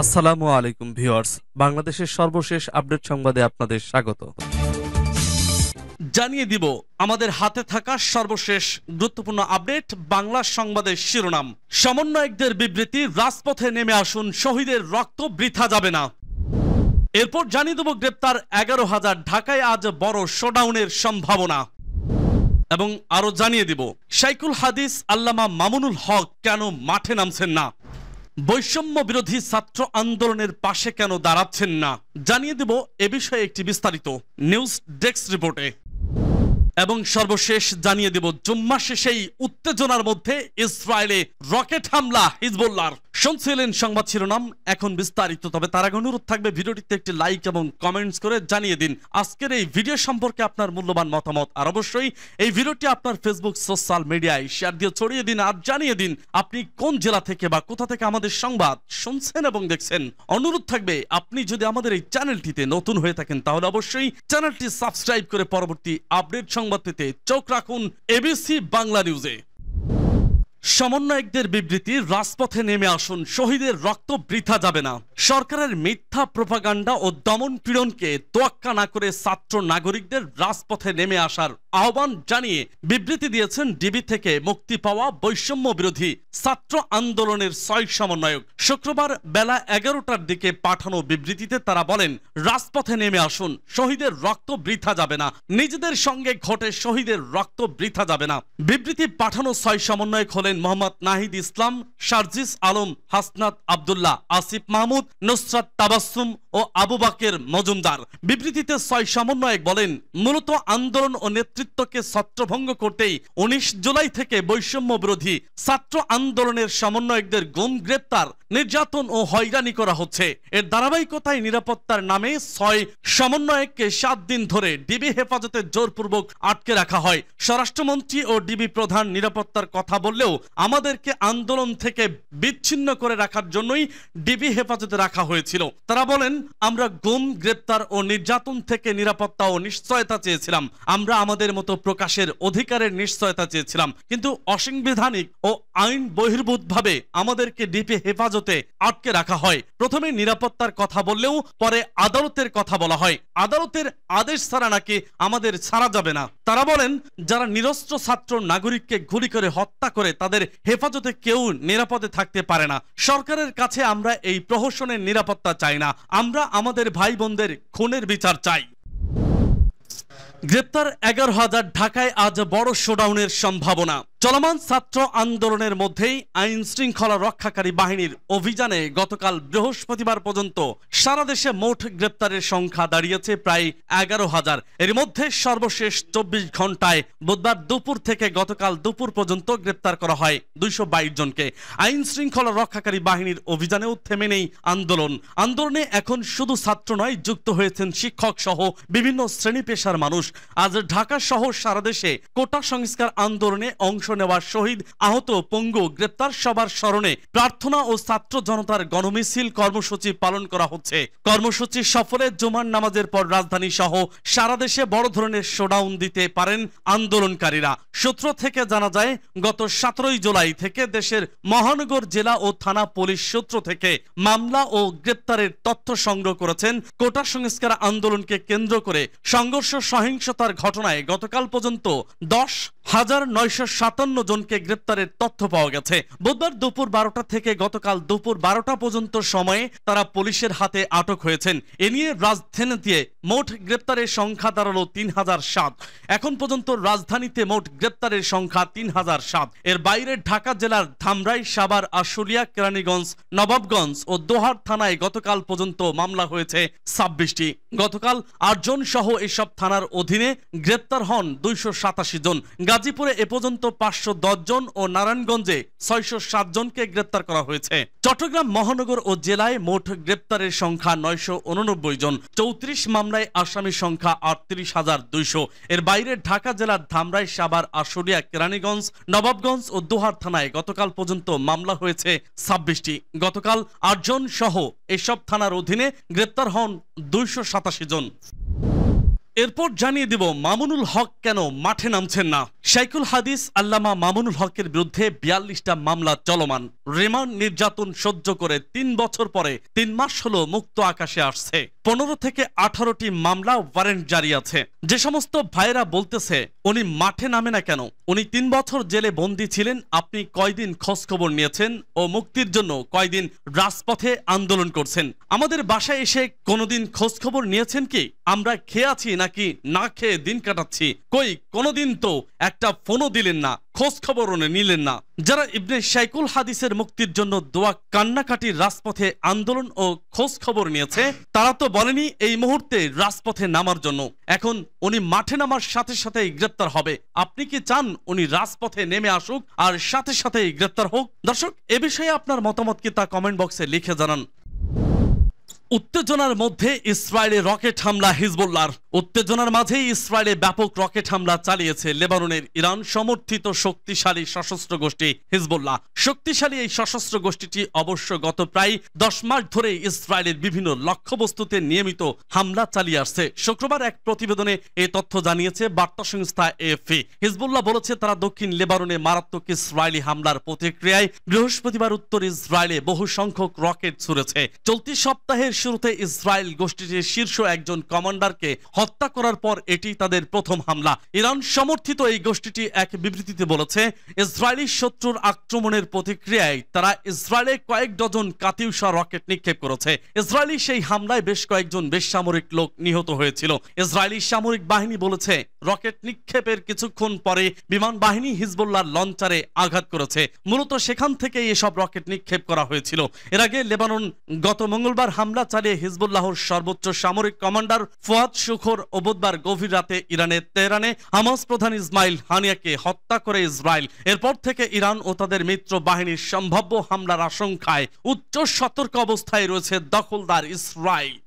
আসসালামু আলাইকুম ভিউয়ার্স বাংলাদেশের সর্বশেষ আপডেট সংবাদে আপনাদের স্বাগত জানিয়ে দিব আমাদের হাতে থাকা সর্বশেষ গুরুত্বপূর্ণ আপডেট বাংলা সংবাদের শিরোনাম সমন্বয়কদের বিবৃতি রাজপথে নেমে আসুন শহীদের রক্ত বৃথা যাবে না এরপর জানিয়ে দেব গ্রেপ্তার এগারো হাজার ঢাকায় আজ বড় শোডাউনের সম্ভাবনা এবং আরো জানিয়ে দিব সাইকুল হাদিস আল্লামা মামুনুল হক কেন মাঠে নামছেন না বৈষম্য বিরোধী ছাত্র আন্দোলনের পাশে কেন দাঁড়াচ্ছেন না জানিয়ে দেব এ বিষয়ে একটি বিস্তারিত নিউজ ডেস্ক রিপোর্টে এবং সর্বশেষ জানিয়ে দেব জুম্মা শেষেই উত্তেজনার মধ্যে ইসরায়েলে রকেট হামলা হিজবুল্লার শুনছিলেন সংবাদ শিরোনাম এখন বিস্তারিত তবে তার আগে অনুরোধ থাকবে ভিডিওটিতে একটি লাইক এবং কমেন্টস করে জানিয়ে দিন আজকের এই ভিডিও সম্পর্কে আপনার মূল্যবান মতামত আর অবশ্যই এই ভিডিওটি আপনার ফেসবুক সোশ্যাল মিডিয়ায় শেয়ার দিয়ে ছড়িয়ে দিন আর জানিয়ে দিন আপনি কোন জেলা থেকে বা কোথা থেকে আমাদের সংবাদ শুনছেন এবং দেখছেন অনুরোধ থাকবে আপনি যদি আমাদের এই চ্যানেলটিতে নতুন হয়ে থাকেন তাহলে অবশ্যই চ্যানেলটি সাবস্ক্রাইব করে পরবর্তী আপডেট সংবাদ পেতে চোখ রাখুন এবিসি বাংলা নিউজে সমন্বয়কদের বিবৃতি রাজপথে নেমে আসুন শহীদের রক্ত বৃথা যাবে না সরকারের মিথ্যা প্রোপাগান্ডা ও দমন পীড়নকে তোয়াক্কা না করে ছাত্র নাগরিকদের রাজপথে নেমে আসার আহ্বান জানিয়ে বিবৃতি দিয়েছেন ডিবি থেকে মুক্তি পাওয়া বৈষম্য বিরোধী ছাত্র আন্দোলনের ছয় সমন্বয়ক শুক্রবার বেলা এগারোটার দিকে পাঠানো বিবৃতিতে তারা বলেন রাজপথে নেমে আসুন শহীদের রক্ত বৃথা যাবে না নিজেদের সঙ্গে ঘটে শহীদের রক্ত বৃথা যাবে না বিবৃতি পাঠানো ছয় সমন্বয়ক হলেন হলেন মোহাম্মদ নাহিদ ইসলাম সার্জিস আলম হাসনাত আবদুল্লাহ আসিফ মাহমুদ নুসরাত তাবাসুম ও আবু বাকের মজুমদার বিবৃতিতে ছয় সমন্বয়ক বলেন মূলত আন্দোলন ও নেতৃত্বকে ছত্রভঙ্গ করতেই উনিশ জুলাই থেকে বৈষম্য বিরোধী ছাত্র আন্দোলনের সমন্বয়কদের গুম গ্রেপ্তার নির্যাতন ও হয়রানি করা হচ্ছে এর ধারাবাহিকতায় নিরাপত্তার নামে ছয় সমন্বয়ককে সাত দিন ধরে ডিবি হেফাজতে জোরপূর্বক আটকে রাখা হয় স্বরাষ্ট্রমন্ত্রী ও ডিবি প্রধান নিরাপত্তার কথা বললেও আমাদেরকে আন্দোলন থেকে বিচ্ছিন্ন করে রাখার জন্যই ডিবি হেফাজতে রাখা হয়েছিল তারা বলেন আমরা গুম গ্রেপ্তার ও নির্যাতন থেকে নিরাপত্তা ও নিশ্চয়তা চেয়েছিলাম আমরা আমাদের মতো প্রকাশের অধিকারের নিশ্চয়তা চেয়েছিলাম কিন্তু অসাংবিধানিক ও আইন বহির্ভূত ভাবে আমাদেরকে ডিপি হেফাজতে আটকে রাখা হয় প্রথমে নিরাপত্তার কথা বললেও পরে আদালতের কথা বলা হয় আদালতের আদেশ ছাড়া নাকি আমাদের ছাড়া যাবে না তারা বলেন যারা নিরস্ত্র ছাত্র নাগরিককে গুলি করে হত্যা করে তাদের তাদের হেফাজতে কেউ নিরাপদে থাকতে পারে না সরকারের কাছে আমরা এই প্রহসনের নিরাপত্তা চাই না আমরা আমাদের ভাই বোনদের খুনের বিচার চাই গ্রেপ্তার এগারো হাজার ঢাকায় আজ বড় শোডাউনের সম্ভাবনা চলমান ছাত্র আন্দোলনের মধ্যেই আইন শৃঙ্খলা রক্ষাকারী বাহিনীর অভিযানে গতকাল বৃহস্পতিবার পর্যন্ত সারা দেশে মোট গ্রেপ্তারের সংখ্যা দাঁড়িয়েছে প্রায় এগারো হাজার এর মধ্যে সর্বশেষ চব্বিশ ঘন্টায় বুধবার দুপুর থেকে গতকাল দুপুর পর্যন্ত গ্রেপ্তার করা হয় দুইশো বাইশ জনকে আইন শৃঙ্খলা রক্ষাকারী বাহিনীর অভিযানেও থেমে নেই আন্দোলন আন্দোলনে এখন শুধু ছাত্র নয় যুক্ত হয়েছেন শিক্ষক সহ বিভিন্ন শ্রেণী পেশার মানুষ আজ ঢাকা সহ সারা দেশে কোটা সংস্কার আন্দোলনে অংশ নেওয়া শহীদ আহত পঙ্গু গ্রেপ্তার সবার স্মরণে প্রার্থনা ও ছাত্র জনতার গণমিছিল কর্মসূচি পালন করা হচ্ছে কর্মসূচি সফলে জুমার নামাজের পর রাজধানী সহ সারা দেশে বড় ধরনের শোডাউন দিতে পারেন আন্দোলনকারীরা সূত্র থেকে জানা যায় গত সতেরোই জুলাই থেকে দেশের মহানগর জেলা ও থানা পুলিশ সূত্র থেকে মামলা ও গ্রেপ্তারের তথ্য সংগ্রহ করেছেন কোটা সংস্কার আন্দোলনকে কেন্দ্র করে সংঘর্ষ সহিংসতার ঘটনায় গতকাল পর্যন্ত দশ হাজার নয়শো জনকে গ্রেপ্তারের তথ্য পাওয়া গেছে বুধবার দুপুর বারোটা থেকে গতকাল দুপুর বারোটা পর্যন্ত সময়ে তারা পুলিশের হাতে আটক হয়েছেন এ নিয়ে রাজধানীতে মোট গ্রেপ্তারের সংখ্যা দাঁড়ালো তিন হাজার সাত এখন পর্যন্ত রাজধানীতে মোট গ্রেপ্তারের সংখ্যা তিন হাজার সাত এর বাইরে ঢাকা জেলার ধামরাই সাবার আশুলিয়া কেরানীগঞ্জ নবাবগঞ্জ ও দোহার থানায় গতকাল পর্যন্ত মামলা হয়েছে ছাব্বিশটি গতকাল আটজন সহ এসব থানার অধীনে গ্রেপ্তার হন দুইশো সাতাশি জন গাজীপুরে এ পর্যন্ত পাঁচশো জন ও নারায়ণগঞ্জে ছয়শো জনকে গ্রেপ্তার করা হয়েছে চট্টগ্রাম মহানগর ও জেলায় মোট গ্রেপ্তারের সংখ্যা নয়শো উননব্বই জন চৌত্রিশ মামলায় আসামির সংখ্যা আটত্রিশ হাজার দুইশো এর বাইরে ঢাকা জেলার ধামরাই সাবার আশুলিয়া কেরানীগঞ্জ নবাবগঞ্জ ও দোহার থানায় গতকাল পর্যন্ত মামলা হয়েছে ছাব্বিশটি গতকাল আটজন সহ এসব থানার অধীনে গ্রেপ্তার হন দুইশো সাতাশি জন এরপর জানিয়ে দিব মামুনুল হক কেন মাঠে নামছেন না শাইকুল হাদিস আল্লামা মামুনুল হকের বিরুদ্ধে বিয়াল্লিশটা মামলা চলমান রিমান্ড নির্যাতন সহ্য করে তিন বছর পরে তিন মাস হল মুক্ত আকাশে আসছে পনেরো থেকে আঠারোটি মামলা ওয়ারেন্ট জারি আছে যে সমস্ত ভাইরা বলতেছে উনি মাঠে নামে না কেন উনি তিন বছর জেলে বন্দী ছিলেন আপনি কয়দিন খোঁজখবর নিয়েছেন ও মুক্তির জন্য কয়দিন রাজপথে আন্দোলন করছেন আমাদের বাসায় এসে কোনোদিন খোঁজখবর নিয়েছেন কি আমরা খেয়ে আছি নাকি না খেয়ে দিন কাটাচ্ছি কই কোনোদিন তো একটা ফোনও দিলেন না খোঁজ খবর নিলেন না যারা ইবনে সাইকুল হাদিসের মুক্তির জন্য দোয়া কান্নাকাটির রাজপথে আন্দোলন ও খোঁজ খবর নিয়েছে তারা তো বলেনি এই মুহূর্তে রাজপথে নামার জন্য এখন উনি মাঠে নামার সাথে সাথেই গ্রেপ্তার হবে আপনি কি চান উনি রাজপথে নেমে আসুক আর সাথে সাথেই গ্রেপ্তার হোক দর্শক এ বিষয়ে আপনার মতামত কি তা কমেন্ট বক্সে লিখে জানান উত্তেজনার মধ্যে ইসরায়েলে রকেট হামলা হিজবুল্লার উত্তেজনার মাঝেই ইসরায়েলে ব্যাপক রকেট হামলা চালিয়েছে লেবাননের ইরান সমর্থিত শক্তিশালী সশস্ত্র গোষ্ঠী হিজবুল্লাহ শক্তিশালী এই সশস্ত্র গোষ্ঠীটি অবশ্য গত প্রায় দশ মাস ধরে ইসরায়েলের বিভিন্ন লক্ষ্যবস্তুতে নিয়মিত হামলা চালিয়ে আসছে শুক্রবার এক প্রতিবেদনে এই তথ্য জানিয়েছে বার্তা সংস্থা এফি হিজবুল্লাহ বলেছে তারা দক্ষিণ লেবাননে মারাত্মক ইসরায়েলি হামলার প্রতিক্রিয়ায় বৃহস্পতিবার উত্তর ইসরায়েলে বহু সংখ্যক রকেট ছুড়েছে চলতি সপ্তাহের শুরুতে ইসরায়েল গোষ্ঠীটির শীর্ষ একজন কমান্ডারকে হত্যা করার পর এটি তাদের প্রথম হামলা ইরান সমর্থিত এই গোষ্ঠীটি এক বিবৃতিতে বলেছে ইসরায়েলি শত্রুর আক্রমণের প্রতিক্রিয়ায় তারা ইসরায়েলে কয়েক ডজন কাতিউষা রকেট নিক্ষেপ করেছে ইসরায়েলি সেই হামলায় বেশ কয়েকজন বেসামরিক লোক নিহত হয়েছিল ইসরায়েলি সামরিক বাহিনী বলেছে রকেট নিক্ষেপের কিছুক্ষণ পরে বিমান বাহিনী হিজবুল্লার লঞ্চারে আঘাত করেছে মূলত সেখান থেকে এসব রকেট নিক্ষেপ করা হয়েছিল এর আগে লেবানন গত মঙ্গলবার হামলা চালিয়ে হিজবুল্লাহর সর্বোচ্চ সামরিক কমান্ডার ফুয়াদ শুখর ও বুধবার গভীর রাতে ইরানের তেহরানে হামাস প্রধান ইসমাইল হানিয়াকে হত্যা করে ইসরায়েল এরপর থেকে ইরান ও তাদের মিত্র বাহিনীর সম্ভাব্য হামলার আশঙ্কায় উচ্চ সতর্ক অবস্থায় রয়েছে দখলদার ইসরায়েল